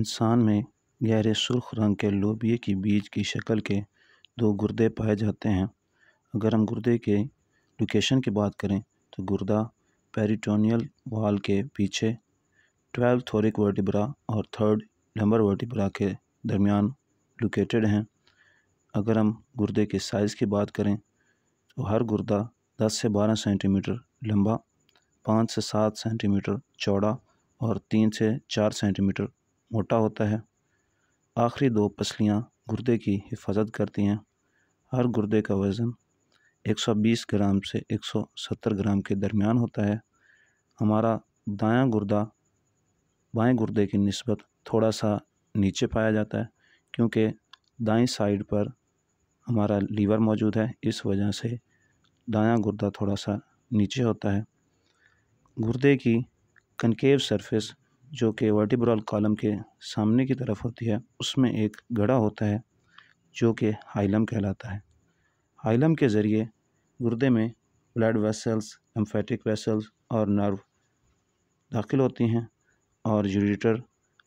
इंसान में गहरे सुर्ख रंग के लोबिए की बीज की शक्ल के दो गुर्दे पाए जाते हैं अगर हम गुर्दे के लोकेशन की बात करें तो गुर्दा पेरिटोनियल वाल के पीछे ट्वेल्व थोरिक वर्टिब्रा और थर्ड लंबर वर्टिब्रा के दरमियान लोकेटेड हैं अगर हम गुर्दे के साइज़ की बात करें तो हर गुर्दा 10 से 12 सेंटीमीटर लंबा 5 से 7 सेंटीमीटर चौड़ा और 3 से 4 सेंटीमीटर मोटा होता है आखिरी दो पसलियाँ गुर्दे की हिफाजत करती हैं हर गुर्दे का वज़न 120 ग्राम से 170 ग्राम के दरमियान होता है हमारा दायां गुर्दा बाएं गुर्दे की नस्बत थोड़ा सा नीचे पाया जाता है क्योंकि दाएं साइड पर हमारा लीवर मौजूद है इस वजह से दायां गुर्दा थोड़ा सा नीचे होता है गुर्दे की कनकेव सरफेस जो कि वर्टिब्रल कॉलम के सामने की तरफ होती है उसमें एक गड़ा होता है जो कि हाइलम कहलाता है हाइलम के ज़रिए गुर्दे में ब्लड वेसल्स एम्फेटिक वेसल्स और नर्व दाखिल होती हैं और यूरिटर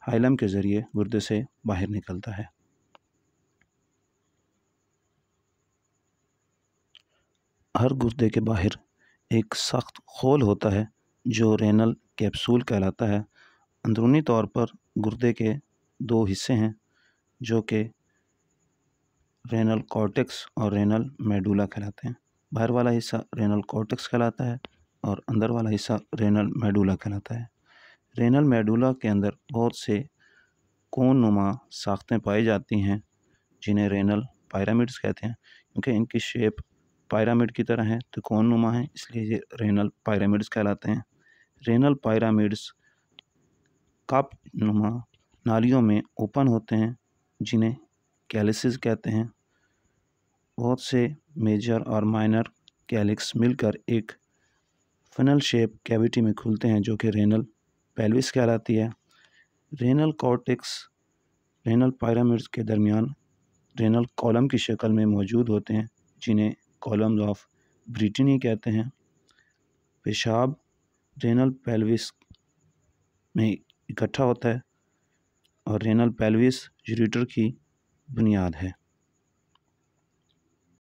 हाइलम के ज़रिए गुर्दे से बाहर निकलता है हर गुर्दे के बाहर एक सख्त खोल होता है जो रेनल कैप्सूल कहलाता है अंदरूनी तौर पर गुर्दे के दो हिस्से हैं जो कि रेनल कॉर्टेक्स और रेनल मेडुला कहलाते हैं बाहर वाला हिस्सा रेनल कॉर्टेक्स कहलाता है और अंदर वाला हिस्सा रेनल मेडुला कहलाता है रेनल मेडुला के अंदर बहुत से कोन नुमा साख्तें पाई जाती हैं जिन्हें रेनल पायरामिड्स कहते हैं क्योंकि इनकी शेप पायरामिड की तरह है तो कौन नुमा है इसलिए ये रेनल पायरामिड्स कहलाते हैं रेनल पायरामिड्स नकाब नुमा नालियों में ओपन होते हैं जिन्हें कैलिसिस कहते हैं बहुत से मेजर और माइनर कैलिक्स मिलकर एक फनल शेप कैविटी में खुलते हैं जो कि रेनल पेल्विस कहलाती है रेनल कॉर्टिक्स रेनल पायरामिड्स के दरमियान रेनल कॉलम की शक्ल में मौजूद होते हैं जिन्हें कॉलम्स ऑफ ब्रिटनी कहते हैं पेशाब रेनल पेल्विस में इकट्ठा होता है और रेनल पेल्विस यूरेटर की बुनियाद है